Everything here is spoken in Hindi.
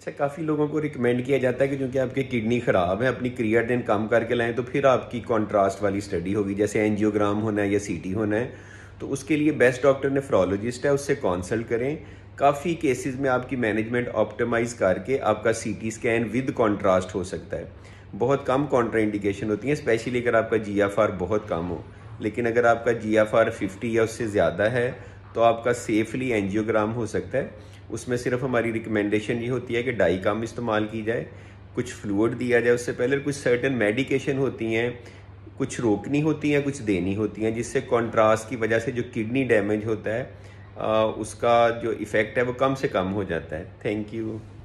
अच्छा काफ़ी लोगों को रिकमेंड किया जाता है कि क्योंकि आपकी किडनी ख़राब है अपनी क्रिया दिन कम करके लाएं तो फिर आपकी कॉन्ट्रास्ट वाली स्टडी होगी जैसे एनजियोग्राम होना है या सीटी होना है तो उसके लिए बेस्ट डॉक्टर नेफ्रोलॉजिस्ट है उससे कॉन्सल्ट करें काफ़ी केसेस में आपकी मैनेजमेंट ऑप्टिमाइज करके आपका सी स्कैन विद कॉन्ट्रास्ट हो सकता है बहुत कम इंडिकेशन होती है स्पेशली अगर आपका जी बहुत कम हो लेकिन अगर आपका जी एफ या उससे ज़्यादा है तो आपका सेफली एंजियोग्राम हो सकता है उसमें सिर्फ हमारी रिकमेंडेशन ये होती है कि डाई कम इस्तेमाल की जाए कुछ फ्लूड दिया जाए उससे पहले कुछ सर्टन मेडिकेशन होती हैं कुछ रोकनी होती हैं कुछ देनी होती हैं जिससे कॉन्ट्रास्ट की वजह से जो किडनी डैमेज होता है आ, उसका जो इफ़ेक्ट है वो कम से कम हो जाता है थैंक यू